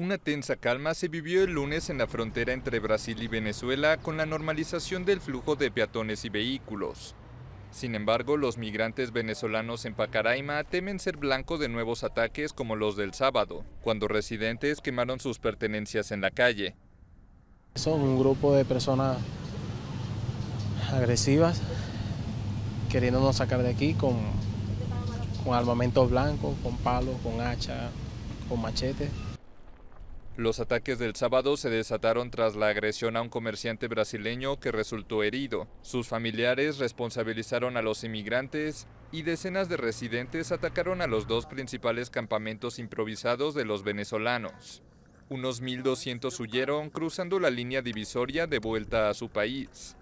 Una tensa calma se vivió el lunes en la frontera entre Brasil y Venezuela con la normalización del flujo de peatones y vehículos. Sin embargo, los migrantes venezolanos en Pacaraima temen ser blanco de nuevos ataques como los del sábado, cuando residentes quemaron sus pertenencias en la calle. Son un grupo de personas agresivas queriéndonos sacar de aquí con, con blanco, con palos, con hacha, con machetes. Los ataques del sábado se desataron tras la agresión a un comerciante brasileño que resultó herido. Sus familiares responsabilizaron a los inmigrantes y decenas de residentes atacaron a los dos principales campamentos improvisados de los venezolanos. Unos 1.200 huyeron cruzando la línea divisoria de vuelta a su país.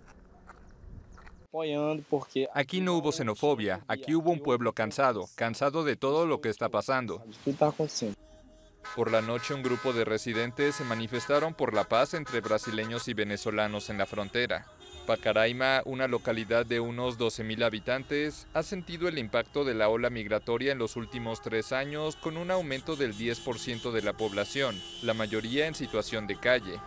Aquí no hubo xenofobia, aquí hubo un pueblo cansado, cansado de todo lo que está pasando. Por la noche un grupo de residentes se manifestaron por la paz entre brasileños y venezolanos en la frontera. Pacaraima, una localidad de unos 12.000 habitantes, ha sentido el impacto de la ola migratoria en los últimos tres años con un aumento del 10% de la población, la mayoría en situación de calle.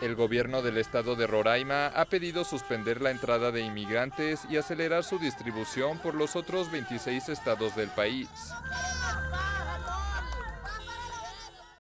El gobierno del estado de Roraima ha pedido suspender la entrada de inmigrantes y acelerar su distribución por los otros 26 estados del país.